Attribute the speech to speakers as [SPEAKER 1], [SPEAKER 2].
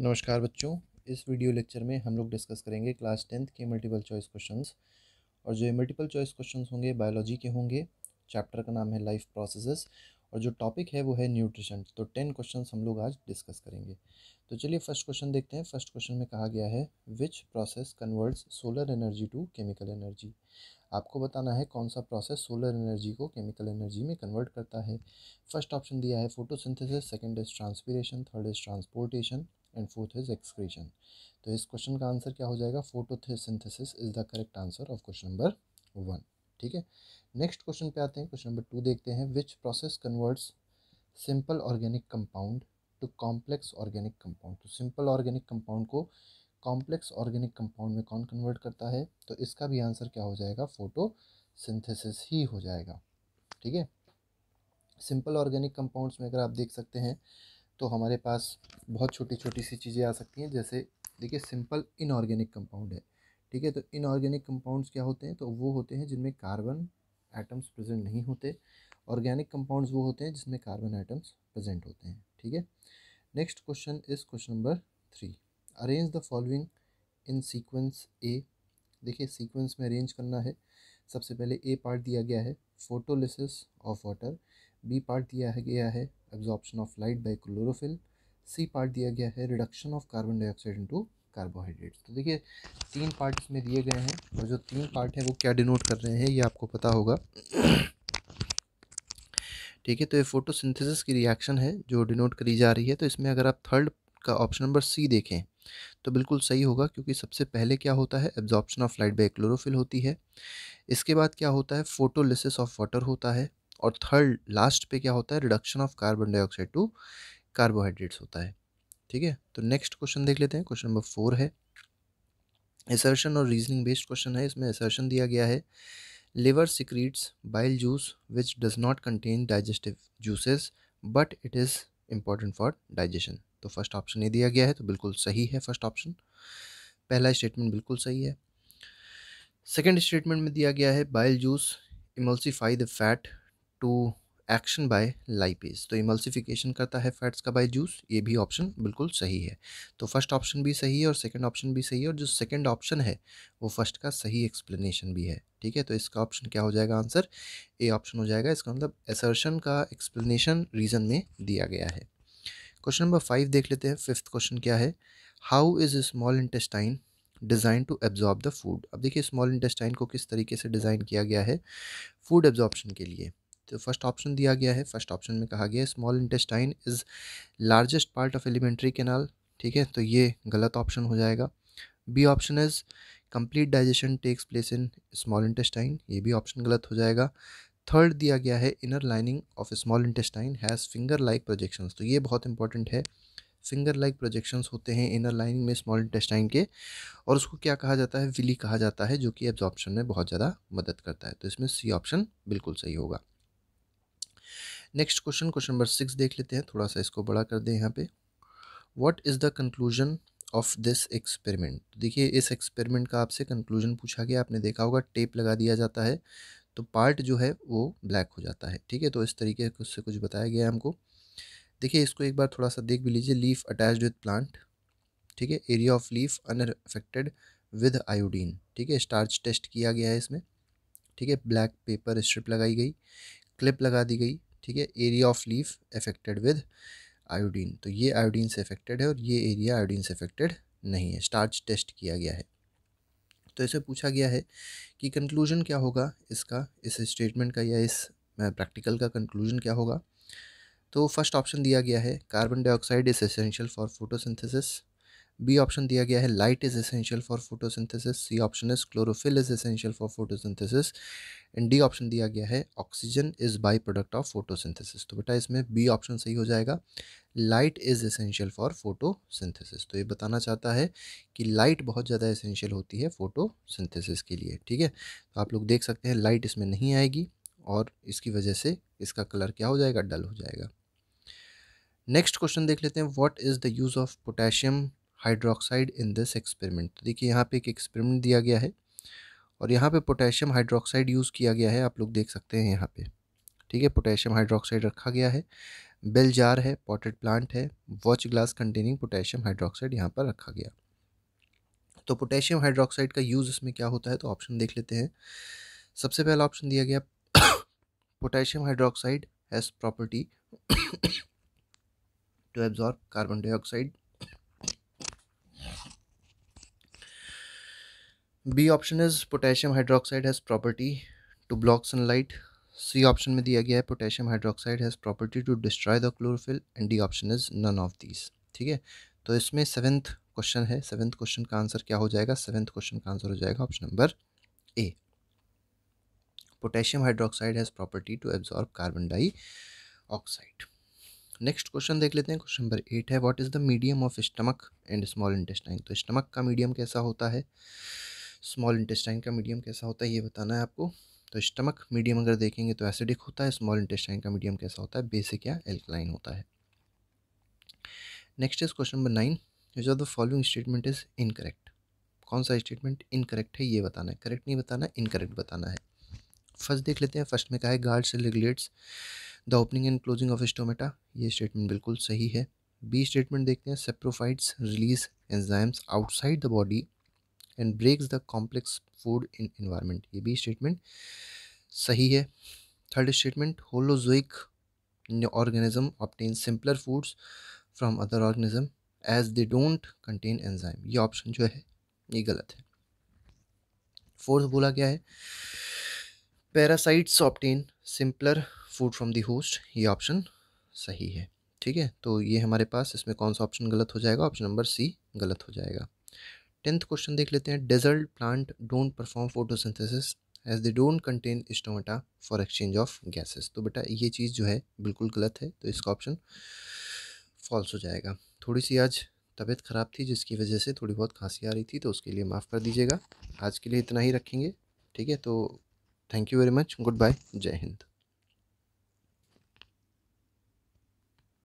[SPEAKER 1] नमस्कार बच्चों इस वीडियो लेक्चर में हम लोग डिस्कस करेंगे क्लास टेंथ के मल्टीपल चॉइस क्वेश्चंस और जो मल्टीपल चॉइस क्वेश्चंस होंगे बायोलॉजी के होंगे चैप्टर का नाम है लाइफ प्रोसेसेस और जो टॉपिक है वो है न्यूट्रिशन तो टेन क्वेश्चन हम लोग आज डिस्कस करेंगे तो चलिए फर्स्ट क्वेश्चन देखते हैं फर्स्ट क्वेश्चन में कहा गया है which process converts solar energy to chemical energy आपको बताना है कौन सा प्रोसेस सोलर एनर्जी को केमिकल एनर्जी में कन्वर्ट करता है फर्स्ट ऑप्शन दिया है photosynthesis second is transpiration third is transportation and fourth is excretion तो इस क्वेश्चन का आंसर क्या हो जाएगा photosynthesis is the correct answer of question number one ठीक है नेक्स्ट क्वेश्चन पे आते हैं क्वेश्चन नंबर टू देखते हैं which process converts simple organic compound to complex organic compound तो सिंपल ऑर्गेनिक कंपाउंड को कॉम्प्लेक्स ऑर्गेनिक कंपाउंड में कौन कन्वर्ट करता है तो इसका भी आंसर क्या हो जाएगा फोटो सिंथेसिस ही हो जाएगा ठीक है सिंपल ऑर्गेनिक कंपाउंड्स में अगर आप देख सकते हैं तो हमारे पास बहुत छोटी छोटी सी चीज़ें आ सकती हैं जैसे देखिए सिंपल इनऑर्गेनिक कंपाउंड है ठीक है तो इनऑर्गेनिक कंपाउंड्स क्या होते हैं तो वो होते हैं जिनमें कार्बन एटम्स प्रेजेंट नहीं होते ऑर्गेनिक कंपाउंड्स वो होते हैं जिसमें कार्बन एटम्स प्रेजेंट होते हैं ठीक है next question is question number three arrange the following in sequence A देखिए सीक्वेंस में अरेंज करना है सबसे पहले ए पार्ट दिया गया है photolysis of water B part दिया गया है absorption of light by chlorophyll C part दिया गया है reduction of carbon dioxide into carbohydrates तो देखिए तीन पार्ट इसमें दिए गए हैं और जो तीन पार्ट हैं वो क्या डिनोट कर रहे हैं ये आपको पता होगा ठीक है तो ये फोटोसिंथेसिस की रिएक्शन है जो डिनोट करी जा रही है तो इसमें अगर आप थर्ड का ऑप्शन नंबर सी देखें तो बिल्कुल सही होगा क्योंकि सबसे पहले क्या होता है absorption of light by chlorophyll होती है इसके बाद क्या होता है फोटोलिसिस ऑफ वाटर होता है और थर्ड लास्ट पे क्या होता है reduction of carbon dioxide to carbohydrates होता है ठीक है तो नेक्स्ट क्वेश्चन देख लेते हैं क्वेश्चन नंबर फोर है एसर्शन और रीजनिंग बेस्ड क्वेश्चन है इसमें एसर्शन दिया गया है liver secretes bile juice which does not contain digestive juices but it is important for digestion तो फर्स्ट ऑप्शन ये दिया गया है तो बिल्कुल सही है फर्स्ट ऑप्शन पहला स्टेटमेंट बिल्कुल सही है सेकेंड स्टेटमेंट में दिया गया है bile juice emulsify the fat to action by lipase तो इमल्सिफिकेशन करता है फैट्स का बाय जूस ये भी ऑप्शन बिल्कुल सही है तो फर्स्ट ऑप्शन भी सही है और सेकंड ऑप्शन भी सही है और जो सेकंड ऑप्शन है वो फर्स्ट का सही एक्सप्लेनेशन भी है ठीक है तो इसका ऑप्शन क्या हो जाएगा आंसर ए ऑप्शन हो जाएगा इसका मतलब एसर्शन का एक्सप्लेनेशन रीज़न में दिया गया है क्वेश्चन नंबर फाइव देख लेते हैं फिफ्थ क्वेश्चन क्या है how is small intestine designed to absorb the food अब देखिए स्मॉल इंटेस्टाइन को किस तरीके से डिज़ाइन किया गया है फूड एब्जॉर्बशन के लिए तो फर्स्ट ऑप्शन दिया गया है फर्स्ट ऑप्शन में कहा गया है small intestine is largest part of alimentary canal ठीक है तो ये गलत ऑप्शन हो जाएगा B option is complete digestion takes place in small intestine ये भी ऑप्शन गलत हो जाएगा थर्ड दिया गया है inner lining of small intestine has finger like projections तो ये बहुत इंपॉर्टेंट है फिंगर लाइक प्रोजेक्शंस होते हैं इनर लाइनिंग में स्मॉल इंटेस्टाइन के और उसको क्या कहा जाता है विली कहा जाता है जो कि एब्जॉर्प्शन में बहुत ज़्यादा मदद करता है तो इसमें सी ऑप्शन बिल्कुल सही होगा next question question number six देख लेते हैं थोड़ा सा इसको बड़ा कर दें यहाँ पे what is the conclusion of this experiment देखिए इस एक्सपेरिमेंट का आपसे कंक्लूजन पूछा गया आपने देखा होगा टेप लगा दिया जाता है तो पार्ट जो है वो ब्लैक हो जाता है ठीक है तो इस तरीके से कुछ बताया गया है हमको देखिए इसको एक बार थोड़ा सा देख भी लीजिए लीफ अटैच्ड विद प्लांट ठीक है area of leaf unaffected with iodine ठीक है स्टार्च टेस्ट किया गया है इसमें ठीक है ब्लैक पेपर स्ट्रिप लगाई गई क्लिप लगा दी गई ठीक है area of leaf affected with iodine तो ये आयोडीन से अफेक्टेड है और ये एरिया आयोडीन से अफेक्टेड नहीं है स्टार्च टेस्ट किया गया है तो इसे पूछा गया है कि कंक्लूजन क्या होगा इसका इस स्टेटमेंट का या इस प्रैक्टिकल का कंक्लूजन क्या होगा तो फर्स्ट ऑप्शन दिया गया है carbon dioxide is essential for photosynthesis B option दिया गया है light is essential for photosynthesis C option is chlorophyll is essential for photosynthesis and D option दिया गया है oxygen is by product of photosynthesis तो बेटा इसमें बी ऑप्शन सही हो जाएगा light is essential for photosynthesis तो ये बताना चाहता है कि लाइट बहुत ज़्यादा एसेंशियल होती है फोटोसिंथेसिस के लिए ठीक है तो आप लोग देख सकते हैं लाइट इसमें नहीं आएगी और इसकी वजह से इसका कलर क्या हो जाएगा डल हो जाएगा नेक्स्ट क्वेश्चन देख लेते हैं what is the use of potassium hydroxide in this experiment तो देखिए यहाँ पे एक एक्सपेरिमेंट दिया गया है और यहाँ पे पोटेशियम हाइड्रोक्साइड यूज़ किया गया है आप लोग देख सकते हैं यहाँ पे ठीक है पोटेशियम हाइड्रोक्साइड रखा गया है बेल जार है पॉटेड प्लांट है watch glass containing potassium hydroxide यहाँ पर रखा गया तो पोटेशियम हाइड्रोक्साइड का यूज़ इसमें क्या होता है तो ऑप्शन देख लेते हैं सबसे पहला ऑप्शन दिया गया potassium hydroxide has property to absorb carbon dioxide B option is potassium hydroxide has property to block sunlight C option में दिया गया है potassium hydroxide has property to destroy the chlorophyll and D option is none of these ठीक है तो इसमें seventh question है seventh question का आंसर क्या हो जाएगा सेवन्थ क्वेश्चन का आंसर हो जाएगा option number A potassium hydroxide has property to absorb carbon dioxide next question देख लेते हैं क्वेश्चन नंबर एट है what is the medium of stomach and small intestine तो स्टमक का मीडियम कैसा होता है स्मॉल इंटेस्टाइन का मीडियम कैसा होता है ये बताना है आपको तो स्टमक मीडियम अगर देखेंगे तो एसिडिक होता है स्मॉल इंटेस्टाइन का मीडियम कैसा होता है बेसिक या एल्कलाइन होता है next is question number nine which of the following statement is incorrect कौन सा स्टेटमेंट इनकरेक्ट है ये बताना है करेक्ट नहीं बताना इनकरेक्ट बताना है फर्स्ट देख लेते हैं फर्स्ट में कहा है guards regulates the opening and closing of stomata ये स्टेटमेंट बिल्कुल सही है बी स्टेटमेंट देखते हैं saprophytes release enzymes outside the body and breaks the complex food in environment ये भी स्टेटमेंट सही है third statement holozoic organism obtain simpler foods from other organism as they don't contain enzyme ये option जो है ये गलत है फोर्थ बोला गया है parasites obtain simpler food from the host ये ऑप्शन सही है ठीक है तो ये हमारे पास इसमें कौन सा ऑप्शन गलत हो जाएगा ऑप्शन नंबर सी गलत हो जाएगा टेंथ क्वेश्चन देख लेते हैं desert plant don't perform photosynthesis as they don't contain stomata for exchange of gases तो बेटा ये चीज़ जो है बिल्कुल गलत है तो इसका ऑप्शन फॉल्स हो जाएगा थोड़ी सी आज तबीयत ख़राब थी जिसकी वजह से थोड़ी बहुत खांसी आ रही थी तो उसके लिए माफ़ कर दीजिएगा आज के लिए इतना ही रखेंगे ठीक है तो thank you very much good bye जय हिंद